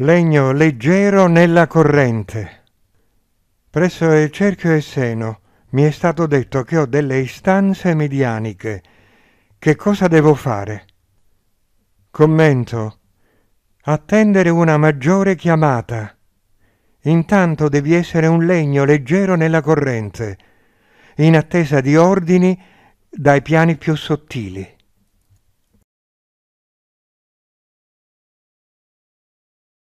legno leggero nella corrente. Presso il cerchio e seno mi è stato detto che ho delle istanze medianiche. Che cosa devo fare? Commento. Attendere una maggiore chiamata. Intanto devi essere un legno leggero nella corrente, in attesa di ordini dai piani più sottili.